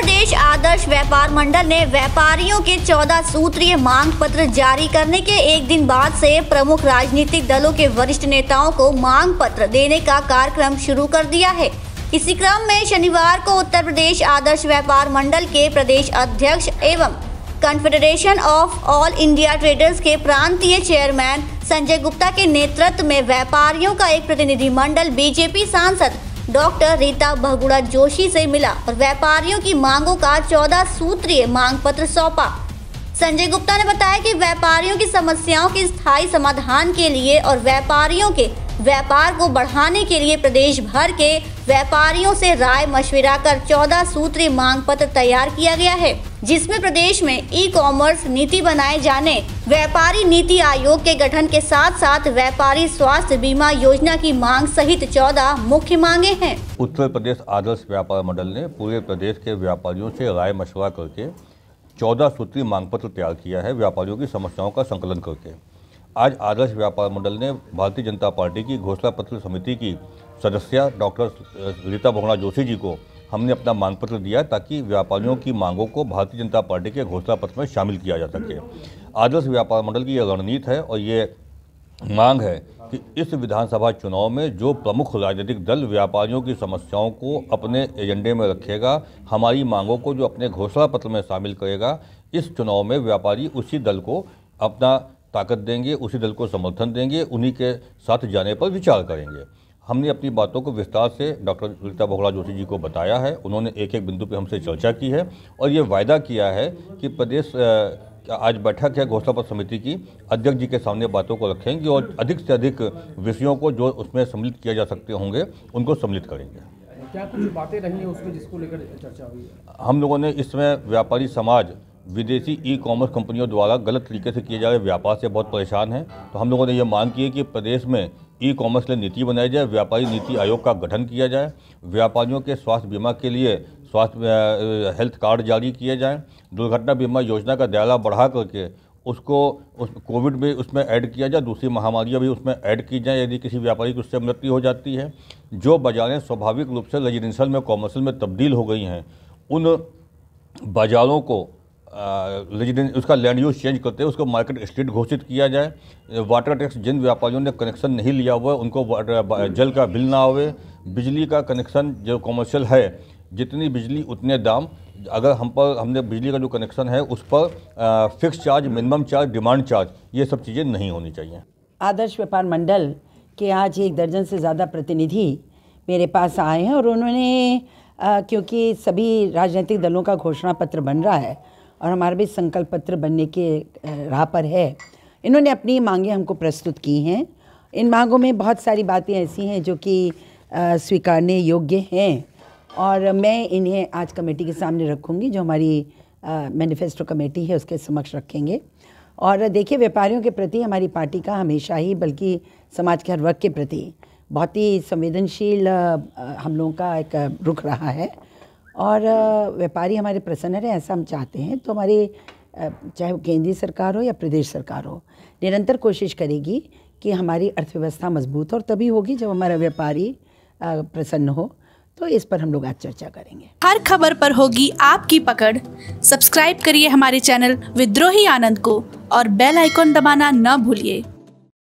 प्रदेश आदर्श व्यापार मंडल ने व्यापारियों के चौदह सूत्रीय मांग पत्र जारी करने के एक दिन बाद से प्रमुख राजनीतिक दलों के वरिष्ठ नेताओं को मांग पत्र देने का कार्यक्रम शुरू कर दिया है इसी क्रम में शनिवार को उत्तर प्रदेश आदर्श व्यापार मंडल के प्रदेश अध्यक्ष एवं confederation of all India traders के प्रांतीय चेयरमैन संजय गुप्ता के नेतृत्व में व्यापारियों का एक प्रतिनिधिमंडल बीजेपी सांसद डॉक्टर रीता भगुड़ा जोशी से मिला और व्यापारियों की मांगों का चौदह सूत्रीय मांग पत्र सौंपा संजय गुप्ता ने बताया कि व्यापारियों की समस्याओं के स्थायी समाधान के लिए और व्यापारियों के व्यापार को बढ़ाने के लिए प्रदेश भर के व्यापारियों से राय मशविरा कर 14 सूत्री मांग पत्र तैयार किया गया है जिसमें प्रदेश में ई कॉमर्स नीति बनाए जाने व्यापारी नीति आयोग के गठन के साथ साथ व्यापारी स्वास्थ्य बीमा योजना की मांग सहित 14 मुख्य मांगे हैं उत्तर प्रदेश आदर्श व्यापार मंडल ने पूरे प्रदेश के व्यापारियों से राय मशवरा करके चौदह सूत्री मांग पत्र तैयार किया है व्यापारियों की समस्याओं का संकलन करके आज आदर्श व्यापार मंडल ने भारतीय जनता पार्टी की घोषणा पत्र समिति की सदस्य डॉक्टर रीता भोगना जोशी जी को हमने अपना मांग पत्र दिया ताकि व्यापारियों की मांगों को भारतीय जनता पार्टी के घोषणा पत्र में शामिल किया जा सके आदर्श व्यापार मंडल की यह रणनीति है और ये मांग है कि इस विधानसभा चुनाव में जो प्रमुख राजनीतिक दल व्यापारियों की समस्याओं को अपने एजेंडे में रखेगा हमारी मांगों को जो अपने घोषणा पत्र में शामिल करेगा इस चुनाव में व्यापारी उसी दल को अपना ताकत देंगे उसी दल को समर्थन देंगे उन्हीं के साथ जाने पर विचार करेंगे हमने अपनी बातों को विस्तार से डॉक्टर ललिता बोहरा जोशी जी को बताया है उन्होंने एक एक बिंदु पर हमसे चर्चा की है और ये वायदा किया है कि प्रदेश आज बैठक है घोषणा पत्र समिति की अध्यक्ष जी के सामने बातों को रखेंगे और अधिक से अधिक विषयों को जो उसमें सम्मिलित किया जा सकते होंगे उनको सम्मिलित करेंगे क्या कुछ बातें रही हैं उसमें जिसको लेकर चर्चा हुई है हम लोगों ने इसमें व्यापारी समाज विदेशी ई कॉमर्स कंपनियों द्वारा गलत तरीके से किए जा रहे व्यापार से बहुत परेशान हैं तो हम लोगों ने ये मांग की है कि प्रदेश में ई कॉमर्स के लिए नीति बनाई जाए व्यापारी नीति आयोग का गठन किया जाए व्यापारियों के स्वास्थ्य बीमा के लिए स्वास्थ्य हेल्थ कार्ड जारी किए जाएँ दुर्घटना बीमा योजना का दायरा बढ़ा करके उसको उस कोविड भी उसमें ऐड किया जाए दूसरी महामारियाँ भी उसमें ऐड की जाए यदि किसी व्यापारी की उससे मृत्यु हो जाती है जो बाज़ारें स्वाभाविक रूप से रेजिडेंशल में कॉमर्शल में तब्दील हो गई हैं उन बाज़ारों को रेजिडेंस उसका लैंड यूज चेंज करते हैं उसको मार्केट स्ट्रीट घोषित किया जाए वाटर टैक्स जिन व्यापारियों ने कनेक्शन नहीं लिया हुआ उनको जल का बिल ना आवे बिजली का कनेक्शन जो कॉमर्शियल है जितनी बिजली उतने दाम अगर हम पर हमने बिजली का जो कनेक्शन है उस पर fix charge minimum charge demand charge ये सब चीज़ें नहीं होनी चाहिए आदर्श व्यापार मंडल के आज एक दर्जन से ज़्यादा प्रतिनिधि मेरे पास आए हैं और उन्होंने क्योंकि सभी राजनीतिक दलों का घोषणा पत्र बन रहा है और हमारा भी संकल्प पत्र बनने के राह पर है इन्होंने अपनी मांगें हमको प्रस्तुत की हैं इन मांगों में बहुत सारी बातें ऐसी हैं जो कि स्वीकारने योग्य हैं और मैं इन्हें आज कमेटी के सामने रखूंगी जो हमारी मैनिफेस्टो कमेटी है उसके समक्ष रखेंगे और देखिए व्यापारियों के प्रति हमारी पार्टी का हमेशा ही बल्कि समाज के हर वर्ग के प्रति बहुत ही संवेदनशील हम लोगों का एक रुख रहा है और व्यापारी हमारे प्रसन्न रहे ऐसा हम चाहते हैं तो हमारे चाहे वो केंद्रीय सरकार हो या प्रदेश सरकार हो निरंतर कोशिश करेगी कि हमारी अर्थव्यवस्था मजबूत और तभी होगी जब हमारा व्यापारी प्रसन्न हो तो इस पर हम लोग आज चर्चा करेंगे हर खबर पर होगी आपकी पकड़ सब्सक्राइब करिए हमारे चैनल विद्रोही आनंद को और बेल आइकॉन दबाना न भूलिए